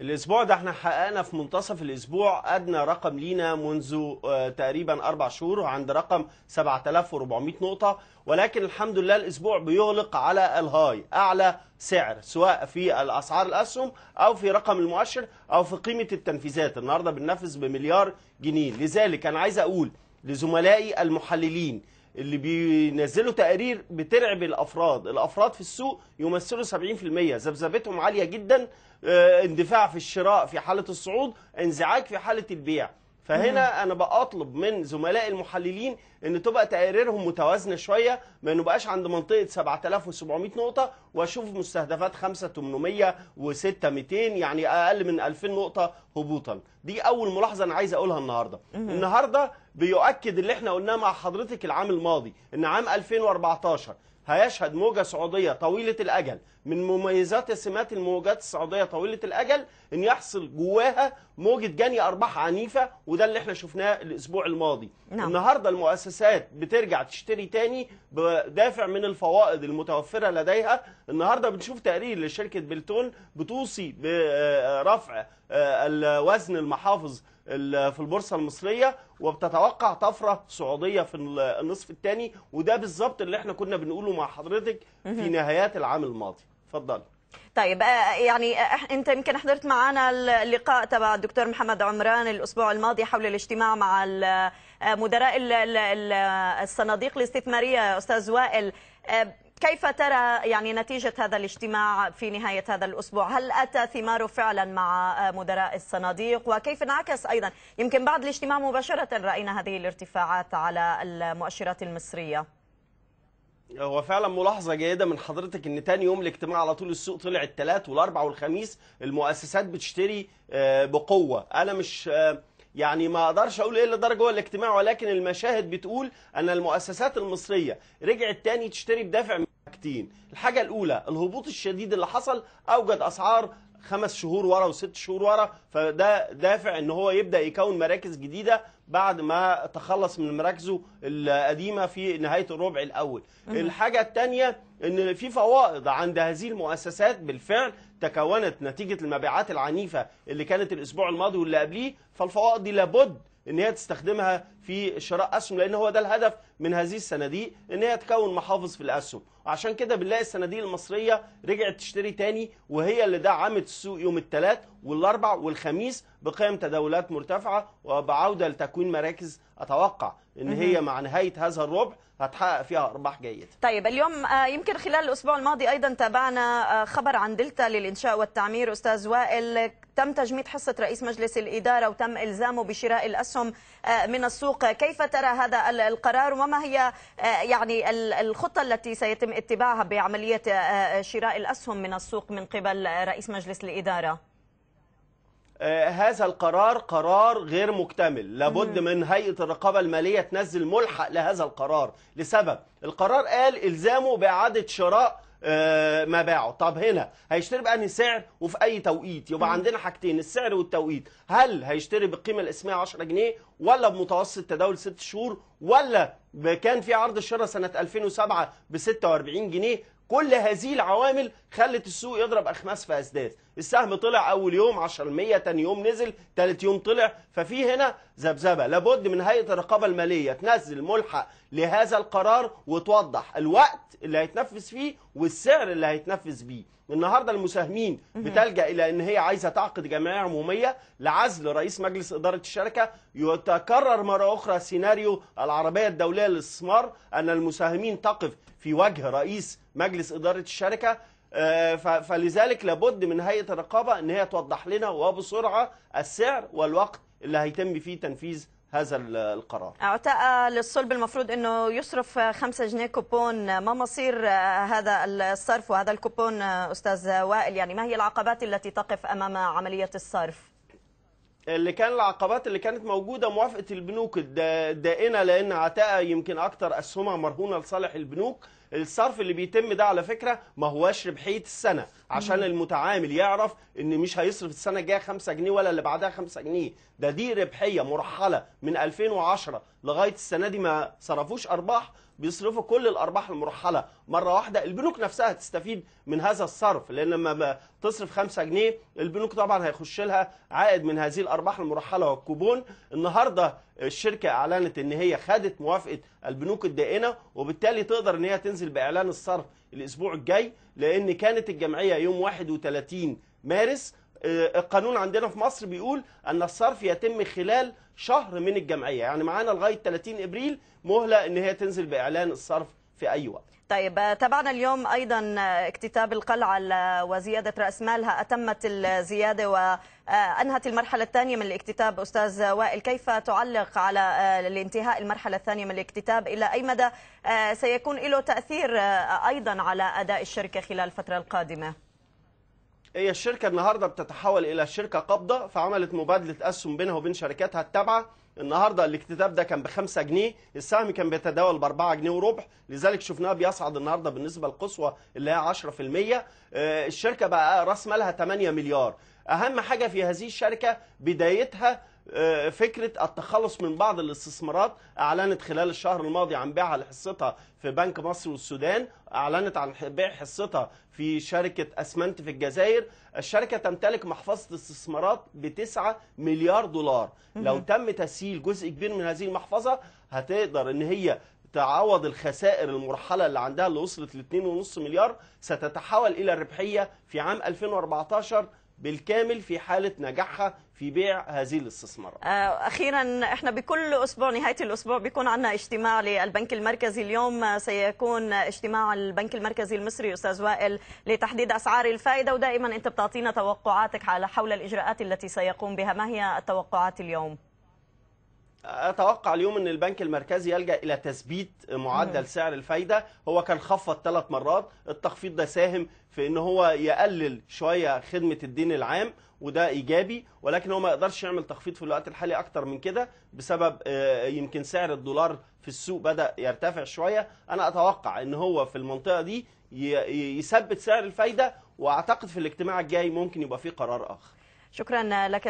الاسبوع ده احنا حققنا في منتصف الاسبوع ادنى رقم لينا منذ آه، تقريبا اربع شهور عند رقم 7400 نقطه ولكن الحمد لله الاسبوع بيغلق على الهاي اعلى سعر سواء في الاسعار الاسهم او في رقم المؤشر او في قيمه التنفيذات النهارده بننفذ بمليار جنيه لذلك انا عايز اقول لزملائي المحللين اللي بينزلوا تقارير بترعب الافراد الافراد في السوق يمثلوا 70% ذبذبتهم عاليه جدا آه، اندفاع في الشراء في حاله الصعود انزعاج في حاله البيع فهنا انا بطلب من زملاء المحللين ان تبقى تقاريرهم متوازنه شويه ما نبقاش عند منطقه 7700 نقطه واشوف مستهدفات 5800 و6 200 يعني اقل من 2000 نقطه هبوطا دي اول ملاحظه انا عايز اقولها النهارده النهارده بيؤكد اللي احنا قلناه مع حضرتك العام الماضي ان عام 2014 هيشهد موجة سعودية طويلة الأجل من مميزات سمات الموجات السعودية طويلة الأجل إن يحصل جواها موجة جني أرباح عنيفة وده اللي احنا شفناه الأسبوع الماضي نعم. النهاردة المؤسسات بترجع تشتري تاني بدافع من الفوائد المتوفرة لديها النهاردة بنشوف تقرير لشركة بلتون بتوصي برفع آه، الوزن المحافظ في البورصه المصريه وبتتوقع طفره صعوديه في النصف الثاني وده بالظبط اللي احنا كنا بنقوله مع حضرتك في نهايات العام الماضي اتفضلي طيب آه، يعني آه، انت يمكن حضرت معنا اللقاء تبع الدكتور محمد عمران الاسبوع الماضي حول الاجتماع مع آه، مدراء الصناديق الاستثماريه استاذ وائل كيف ترى يعني نتيجة هذا الاجتماع في نهاية هذا الأسبوع هل أتى ثماره فعلا مع مدراء الصناديق وكيف انعكس أيضا يمكن بعد الاجتماع مباشرة رأينا هذه الارتفاعات على المؤشرات المصرية هو فعلا ملاحظه جيده من حضرتك ان تاني يوم الاجتماع على طول السوق طلع الثلاث والاربع والخميس المؤسسات بتشتري آه، بقوه انا مش آه، يعني ما اقدرش اقول ايه اللي درج جوه الاجتماع ولكن المشاهد بتقول ان المؤسسات المصريه رجعت تاني تشتري بدافع حاجتين الحاجة الأولى الهبوط الشديد اللي حصل أوجد أسعار خمس شهور ورا وست شهور ورا فده دافع ان هو يبدا يكون مراكز جديده بعد ما تخلص من مراكزه القديمه في نهايه الربع الاول. الحاجه الثانيه ان في فوائض عند هذه المؤسسات بالفعل تكونت نتيجه المبيعات العنيفه اللي كانت الاسبوع الماضي واللي قبليه فالفوائض دي لابد ان هي تستخدمها في شراء اسهم لان هو ده الهدف من هذه الصناديق ان هي تكون محافظ في الاسهم وعشان كده بنلاقي الصناديق المصريه رجعت تشتري تاني وهي اللي دعمت السوق يوم الثلاث والاربع والخميس بقيم تداولات مرتفعه وبعوده لتكوين مراكز اتوقع ان هي مع نهايه هذا الربع هتحقق فيها ارباح جيده. طيب اليوم آه، يمكن خلال الاسبوع الماضي ايضا تابعنا آه، خبر عن دلتا للانشاء والتعمير استاذ وائل تم تجميد حصه رئيس مجلس الاداره وتم الزامه بشراء الاسهم آه، من السوق، كيف ترى هذا القرار وما هي يعني الخطه التي سيتم اتباعها بعمليه شراء الاسهم من السوق من قبل رئيس مجلس الاداره؟ آه، هذا القرار قرار غير مكتمل لابد من هيئة الرقابة المالية تنزل ملحق لهذا القرار لسبب القرار قال إلزامه بإعادة شراء آه، ما باعه طب هنا هيشتري بأنهي سعر وفي أي توقيت يبقى عندنا حاجتين السعر والتوقيت هل هيشتري بالقيمة الإسمية 10 جنيه ولا بمتوسط تداول 6 شهور ولا كان في عرض الشراء سنة 2007 ب 46 جنيه كل هذه العوامل خلت السوق يضرب اخماس في اسداس السهم طلع اول يوم 10 ثاني يوم نزل ثالث يوم طلع ففي هنا ذبذبه لابد من هيئه الرقابه الماليه تنزل ملحق لهذا القرار وتوضح الوقت اللي هيتنفذ فيه والسعر اللي هيتنفذ بيه النهارده المساهمين بتلجا الى ان هي عايزه تعقد جمعيه عموميه لعزل رئيس مجلس اداره الشركه يتكرر مره اخرى سيناريو العربيه الدوليه للاستثمار ان المساهمين تقف في وجه رئيس مجلس إدارة الشركة آه، فلذلك لابد من هيئة الرقابة أن هي توضح لنا وبسرعة السعر والوقت اللي هيتم فيه تنفيذ هذا القرار اعتقى للصلب المفروض انه يصرف 5 جنيه كوبون ما مصير آه، هذا الصرف وهذا الكوبون آه، استاذ وائل يعني ما هي العقبات التي تقف امام عمليه الصرف اللي كان العقبات اللي كانت موجوده موافقه البنوك الدائنه لان عتاقه يمكن اكتر اسهمها مرهونه لصالح البنوك الصرف اللي بيتم ده على فكره ما هواش ربحيه السنه عشان المتعامل يعرف ان مش هيصرف السنه الجايه 5 جنيه ولا اللي بعدها 5 جنيه ده دي ربحيه مرحله من 2010 لغايه السنه دي ما صرفوش ارباح بيصرفوا كل الارباح المرحله مره واحده البنوك نفسها هتستفيد من هذا الصرف لان لما تصرف 5 جنيه البنوك طبعا هيخش لها عائد من هذه الارباح المرحله والكوبون النهارده الشركه اعلنت ان هي خدت موافقه البنوك الدائنه وبالتالي تقدر ان هي تنزل باعلان الصرف الاسبوع الجاي لان كانت الجمعيه يوم 31 مارس آه، القانون عندنا في مصر بيقول ان الصرف يتم خلال شهر من الجمعيه يعني معانا لغايه 30 ابريل مهله ان هي تنزل باعلان الصرف في اي وقت طيب آه، تابعنا اليوم ايضا آه، اكتتاب القلعه وزياده راس مالها اتمت الزياده وانهت المرحله الثانيه من الاكتتاب استاذ وائل كيف تعلق على الانتهاء المرحله الثانيه من الاكتتاب الى اي مدى سيكون له تاثير ايضا على اداء الشركه خلال الفتره القادمه هي الشركة النهاردة بتتحول إلى شركة قابضة فعملت مبادلة أسهم بينها وبين شركاتها التابعة النهاردة الاكتتاب ده كان بخمسة جنيه السهم كان بيتداول بأربعة جنيه وربع لذلك شفناه بيصعد النهاردة بالنسبة القصوى اللي هي 10% آه، الشركة بقى رأس مالها 8 مليار أهم حاجة في هذه الشركة بدايتها آه، فكره التخلص من بعض الاستثمارات اعلنت خلال الشهر الماضي عن بيعها لحصتها في بنك مصر والسودان اعلنت عن بيع حصتها في شركه اسمنت في الجزائر الشركه تمتلك محفظه استثمارات ب 9 مليار دولار لو تم تسهيل جزء كبير من هذه المحفظه هتقدر ان هي تعوض الخسائر المرحله اللي عندها اللي وصلت ل 2.5 مليار ستتحول الى الربحيه في عام 2014 بالكامل في حالة نجاحها في بيع هذه الاستثمارات آه، أخيرا احنا بكل أسبوع نهاية الأسبوع بيكون عندنا اجتماع للبنك المركزي اليوم آه، سيكون اجتماع البنك المركزي المصري أستاذ وائل لتحديد أسعار الفائدة ودائما أنت بتعطينا توقعاتك حول الإجراءات التي سيقوم بها ما هي التوقعات اليوم؟ اتوقع اليوم ان البنك المركزي يلجا الى تثبيت معدل سعر الفايده هو كان خفض ثلاث مرات التخفيض ده ساهم في ان هو يقلل شويه خدمه الدين العام وده ايجابي ولكن هو ما يقدرش يعمل تخفيض في الوقت الحالي اكتر من كده بسبب آه، يمكن سعر الدولار في السوق بدا يرتفع شويه انا اتوقع ان هو في المنطقه دي يثبت سعر الفايده واعتقد في الاجتماع الجاي ممكن يبقى فيه قرار اخر شكرا لك